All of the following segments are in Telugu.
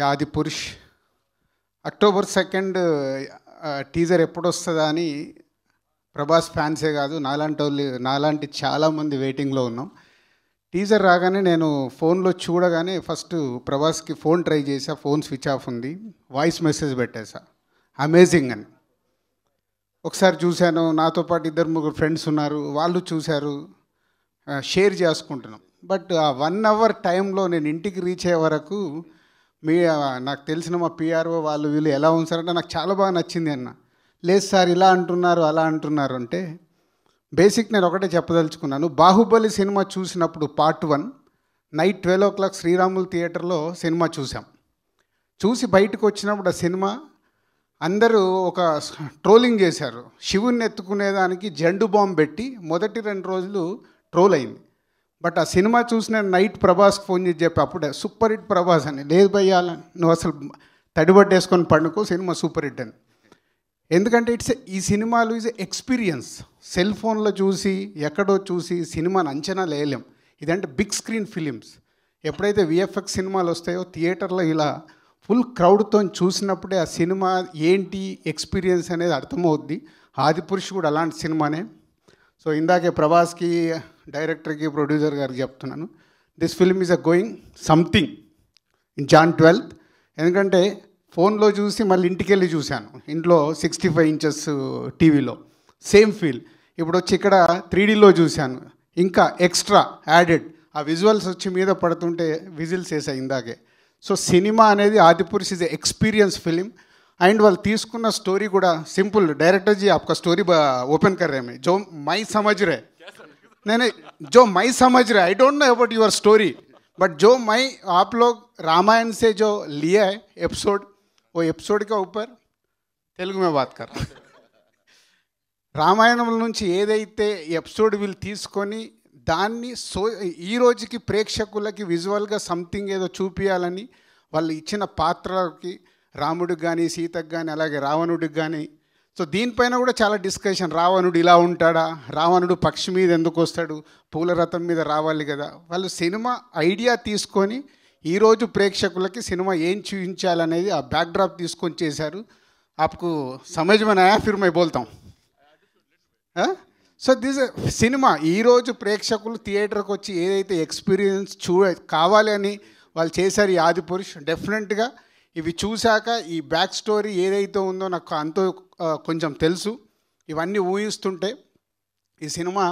యాది పురుష్ అక్టోబర్ సెకండ్ టీజర్ ఎప్పుడు వస్తుందా అని ప్రభాస్ ఫ్యాన్సే కాదు నాలాంటి వాళ్ళు నాలాంటి చాలామంది వెయిటింగ్లో ఉన్నాం టీజర్ రాగానే నేను ఫోన్లో చూడగానే ఫస్ట్ ప్రభాస్కి ఫోన్ ట్రై చేసా ఫోన్ స్విచ్ ఆఫ్ ఉంది వాయిస్ మెసేజ్ పెట్టేసా అమేజింగ్ అని ఒకసారి చూశాను నాతో పాటు ఇద్దరు ముగ్గురు ఫ్రెండ్స్ ఉన్నారు వాళ్ళు చూశారు షేర్ చేసుకుంటున్నాం బట్ ఆ వన్ అవర్ టైంలో నేను ఇంటికి రీచ్ అయ్యే వరకు మీ నాకు తెలిసిన మా పిఆర్ఓ వాళ్ళు వీళ్ళు ఎలా ఉంచారంటే నాకు చాలా బాగా నచ్చింది అన్న లేదు సార్ ఇలా అంటున్నారు అలా అంటున్నారు అంటే బేసిక్ నేను ఒకటే చెప్పదలుచుకున్నాను బాహుబలి సినిమా చూసినప్పుడు part one night twelve o'clock Sriramulu థియేటర్లో సినిమా చూసాం చూసి బయటకు వచ్చినప్పుడు ఆ సినిమా అందరూ ఒక ట్రోలింగ్ చేశారు శివుణ్ణి ఎత్తుకునేదానికి జండు బాంబు పెట్టి మొదటి రెండు రోజులు ట్రోల్ అయింది బట్ ఆ సినిమా చూసిన నైట్ ప్రభాస్కి ఫోన్ చేసి చెప్పి అప్పుడే సూపర్ హిట్ ప్రభాస్ అని లేదు భయ్యాలని నువ్వు అసలు తడిబడ్డేసుకొని పండుకో సినిమా సూపర్ హిట్ అని ఎందుకంటే ఇట్స్ ఈ సినిమాలు ఈజ్ ఎక్స్పీరియన్స్ సెల్ ఫోన్లో చూసి ఎక్కడో చూసి సినిమాని అంచనా లేలేం ఇదంటే బిగ్ స్క్రీన్ ఫిలిమ్స్ ఎప్పుడైతే విఎఫ్ఎక్స్ సినిమాలు వస్తాయో థియేటర్లో ఇలా ఫుల్ క్రౌడ్తో చూసినప్పుడే ఆ సినిమా ఏంటి ఎక్స్పీరియన్స్ అనేది అర్థమవుద్ది కూడా అలాంటి సినిమానే సో ఇందాకే ప్రభాస్కి డైరెక్టర్కి ప్రొడ్యూసర్ గారికి చెప్తున్నాను this film is a going something in June twelfth ఎందుకంటే ఫోన్లో చూసి మళ్ళీ ఇంటికి వెళ్ళి చూశాను ఇంట్లో సిక్స్టీ ఫైవ్ ఇంచెస్ టీవీలో సేమ్ ఫీల్ ఇప్పుడు వచ్చి ఇక్కడ త్రీడీలో చూశాను ఇంకా ఎక్స్ట్రా యాడెడ్ ఆ విజువల్స్ వచ్చి మీద పడుతుంటే విజిల్స్ వేసాయి ఇందాకే సో సినిమా అనేది Adipurush is experience film and వాళ్ళు తీసుకున్న స్టోరీ కూడా సింపుల్ డైరెక్టర్ జీ ఆప్కా స్టోరీ ఓపెన్ కర్రేమే జో మై సమజ్ రే నేను జో మై मैं I don't know don't your story but జో మై ఆప్లో मैं आप लोग रामायण से जो लिया है తెలుగు మే బాత్ కర్ రామాయణం నుంచి ఏదైతే ఎపిసోడ్ వీళ్ళు తీసుకొని దాన్ని సో ఈ రోజుకి ప్రేక్షకులకి విజువల్గా సంథింగ్ ఏదో చూపించాలని వాళ్ళు ఇచ్చిన పాత్రలకి రాముడికి కానీ సీతకు కానీ అలాగే రావణుడికి కానీ సో దీనిపైన కూడా చాలా డిస్కషన్ రావణుడు ఇలా ఉంటాడా రావణుడు పక్షి మీద ఎందుకు వస్తాడు పూల రథం మీద రావాలి కదా వాళ్ళు సినిమా ఐడియా తీసుకొని ఈరోజు ప్రేక్షకులకి సినిమా ఏం చూపించాలనేది ఆ బ్యాక్డ్రాప్ తీసుకొని చేశారు ఆపుకు సమజమన్ ఆయా ఫిర్ బోల్తాం సో దిస్ సినిమా ఈరోజు ప్రేక్షకులు థియేటర్కి వచ్చి ఏదైతే ఎక్స్పీరియన్స్ చూ కావాలి అని వాళ్ళు చేశారు ఈ ఆది పురుష్ డెఫినెట్గా ఇవి చూశాక ఈ బ్యాక్ స్టోరీ ఏదైతే ఉందో నాకు అంతో కొంచెం తెలుసు ఇవన్నీ ఊహిస్తుంటే ఈ సినిమా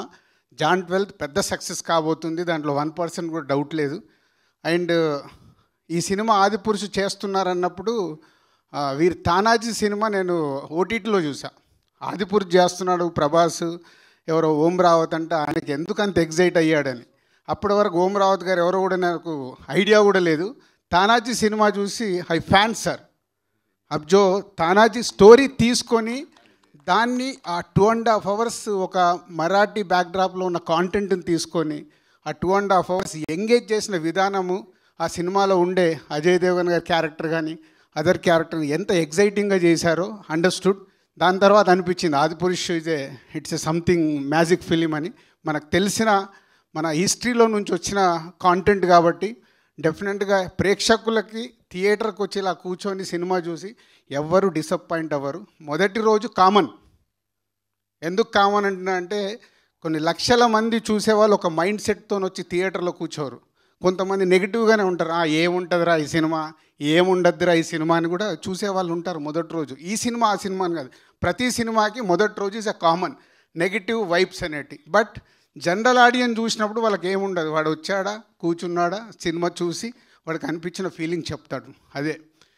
జాన్ ట్వెల్త్ పెద్ద సక్సెస్ కాబోతుంది దాంట్లో వన్ పర్సెంట్ కూడా డౌట్ లేదు అండ్ ఈ సినిమా ఆదిపురుషు చేస్తున్నారన్నప్పుడు వీరి తానాజీ సినిమా నేను ఓటీటీలో చూసా ఆదిపురుషు చేస్తున్నాడు ప్రభాస్ ఎవరో ఓం రావత్ అంటే ఆయనకి ఎందుకంత ఎగ్జైట్ అయ్యాడని అప్పటి వరకు ఓం రావత్ గారు ఎవరో కూడా నాకు ఐడియా కూడా లేదు తానాజీ సినిమా చూసి ఐ ఫ్యాన్ సార్ అబ్జో తానాజీ స్టోరీ తీసుకొని దాన్ని ఆ టూ అండ్ హాఫ్ అవర్స్ ఒక మరాఠీ బ్యాక్డ్రాప్లో ఉన్న కాంటెంట్ని తీసుకొని ఆ two and half hours engage చేసిన విధానము ఆ సినిమాలో ఉండే అజయ్ దేవన్ గారి క్యారెక్టర్ కానీ అదర్ క్యారెక్టర్ని ఎంత ఎగ్జైటింగ్గా చేశారో అండర్స్టూడ్ దాని తర్వాత అనిపించింది ఆదిపురుష్ ఇదే it's a something magic film అని మనకు తెలిసిన మన హిస్టరీలో నుంచి వచ్చిన కాంటెంట్ కాబట్టి డెఫినెట్గా ప్రేక్షకులకి థియేటర్కి వచ్చి ఇలా కూర్చొని సినిమా చూసి ఎవ్వరు డిసప్పాయింట్ అవ్వరు మొదటి రోజు కామన్ ఎందుకు కామన్ అంటే కొన్ని లక్షల మంది చూసేవాళ్ళు ఒక మైండ్ సెట్తో వచ్చి థియేటర్లో కూర్చోరు కొంతమంది నెగిటివ్గానే ఉంటారు ఆ ఏముంటుందిరా ఈ సినిమా ఏముండద్దురా ఈ సినిమా అని కూడా చూసేవాళ్ళు ఉంటారు మొదటి రోజు ఈ సినిమా ఆ సినిమా అని కాదు ప్రతి సినిమాకి మొదటి రోజు is a common negative vibes అనేటి బట్ జనరల్ ఆడియన్స్ చూసినప్పుడు వాళ్ళకి ఏముండదు వాడు వచ్చాడా కూర్చున్నాడా సినిమా చూసి వాడికి అనిపించిన ఫీలింగ్ చెప్తాడు అదే